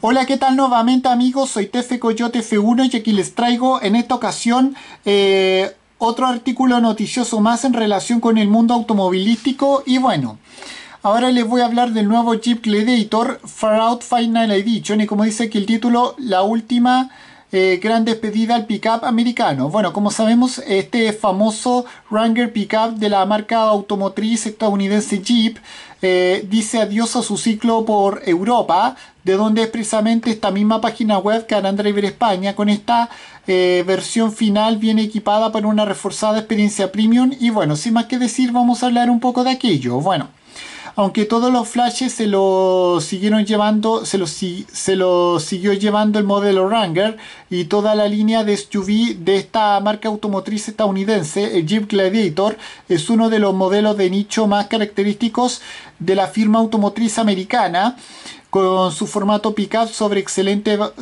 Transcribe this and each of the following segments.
Hola, ¿qué tal nuevamente amigos? Soy Tefe Coyote F1 y aquí les traigo en esta ocasión eh, otro artículo noticioso más en relación con el mundo automovilístico y bueno... Ahora les voy a hablar del nuevo Jeep Gladiator Far Out Final Edition y como dice aquí el título, la última eh, gran despedida al pickup americano. Bueno, como sabemos, este famoso Ranger pickup de la marca automotriz estadounidense Jeep eh, dice adiós a su ciclo por Europa, de donde es precisamente esta misma página web que Driver España. Con esta eh, versión final viene equipada para una reforzada experiencia premium. Y bueno, sin más que decir, vamos a hablar un poco de aquello. Bueno. Aunque todos los flashes se lo siguieron llevando, se lo, siguió llevando el modelo Ranger y toda la línea de SUV de esta marca automotriz estadounidense, el Jeep Gladiator, es uno de los modelos de nicho más característicos de la firma automotriz americana con su formato pickup sobre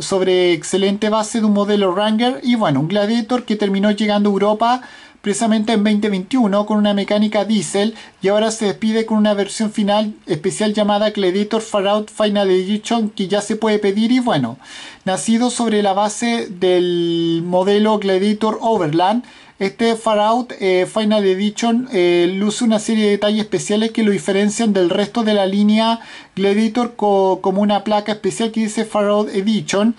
sobre excelente base de un modelo Ranger y bueno, un Gladiator que terminó llegando a Europa precisamente en 2021 con una mecánica diesel y ahora se despide con una versión final especial llamada Gladiator Farout Final Edition que ya se puede pedir y bueno, nacido sobre la base del modelo Gladiator Overland. Este Farout eh, Final Edition eh, luce una serie de detalles especiales que lo diferencian del resto de la línea Gladiator como una placa especial que dice Out Edition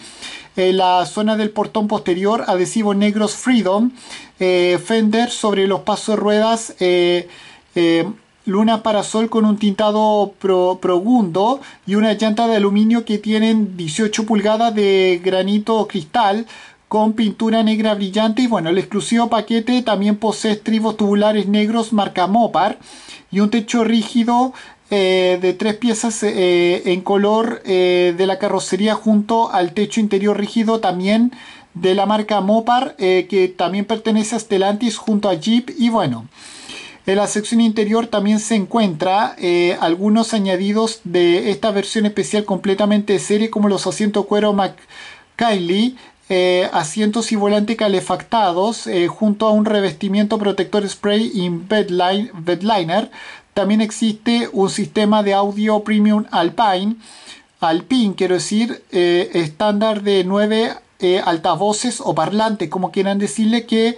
en eh, la zona del portón posterior, adhesivos negros Freedom, eh, Fender sobre los pasos de ruedas, luna eh, para luna parasol con un tintado pro, profundo y una llanta de aluminio que tienen 18 pulgadas de granito cristal con pintura negra brillante y bueno, el exclusivo paquete también posee estribos tubulares negros marca Mopar y un techo rígido eh, de tres piezas eh, en color eh, de la carrocería junto al techo interior rígido también de la marca Mopar que también pertenece a Stellantis junto a Jeep y bueno en la sección interior también se encuentra algunos añadidos de esta versión especial completamente serie como los asientos cuero McKinley asientos y volante calefactados junto a un revestimiento protector spray in bedliner también existe un sistema de audio premium Alpine, Alpine quiero decir, eh, estándar de 9 eh, altavoces o parlantes, como quieran decirle, que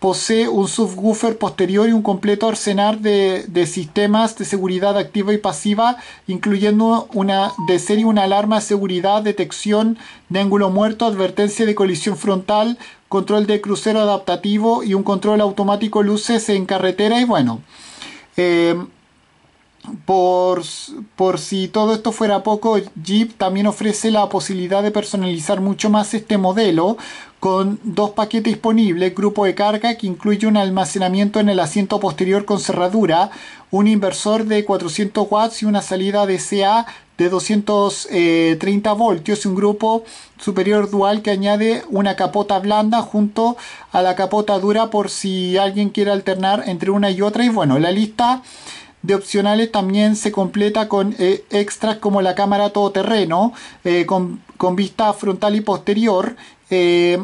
posee un subwoofer posterior y un completo arsenal de, sistemas de seguridad activa y pasiva, incluyendo una de serie una alarma de seguridad, detección de ángulo muerto, advertencia de colisión frontal, control de crucero adaptativo y un control automático luces en carretera y bueno. Eh, por, si todo esto fuera poco, Jeep también ofrece la posibilidad de personalizar mucho más este modelo con dos paquetes disponibles, grupo de carga que incluye un almacenamiento en el asiento posterior con cerradura, un inversor de 400 watts y una salida de CA de 230 eh, voltios y un grupo superior dual que añade una capota blanda junto a la capota dura por si alguien quiere alternar entre una y otra y bueno, la lista de opcionales también se completa con eh, extras como la cámara todoterreno, eh, con, vista frontal y posterior, eh,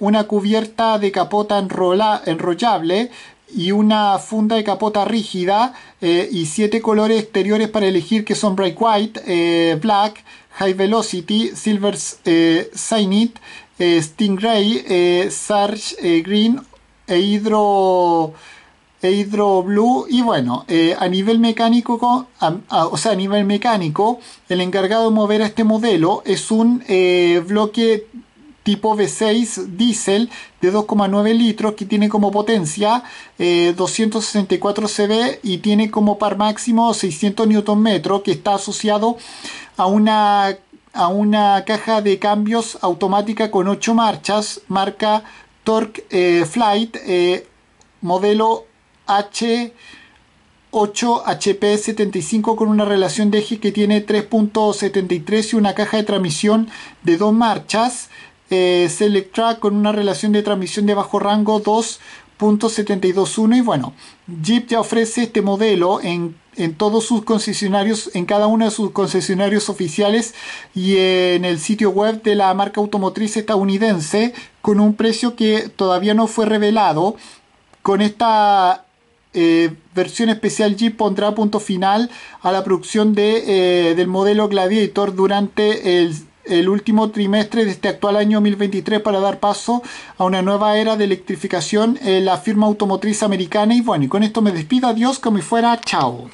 una cubierta de capota enrollable y una funda de capota rígida y siete colores exteriores para elegir que son bright white, black, high velocity, silver cyanide, stingray, sarge green e hidro... Hydro Blue y bueno, eh, a nivel mecánico, o sea, a nivel mecánico, el encargado de mover a este modelo es un eh, bloque tipo V6 diésel de 2,9 litros que tiene como potencia 264 eh, CV y tiene como par máximo 600 Nm que está asociado a una, a una caja de cambios automática con 8 marchas marca Torque Flight modelo H. 8HP75 con una relación de eje que tiene 3.73 y una caja de transmisión de dos marchas. Eh, Selectra con una relación de transmisión de bajo rango 2.721 y bueno, Jeep ya ofrece este modelo en, en, todos sus concesionarios, en cada uno de sus concesionarios oficiales y en el sitio web de la marca automotriz estadounidense con un precio que todavía no fue revelado. Con esta eh, versión especial Jeep pondrá punto final a la producción de, eh, del modelo Gladiator durante el, el, último trimestre de este actual año 2023 para dar paso a una nueva era de electrificación en la firma automotriz americana. Y bueno, y con esto me despido, adiós, como y fuera, chao.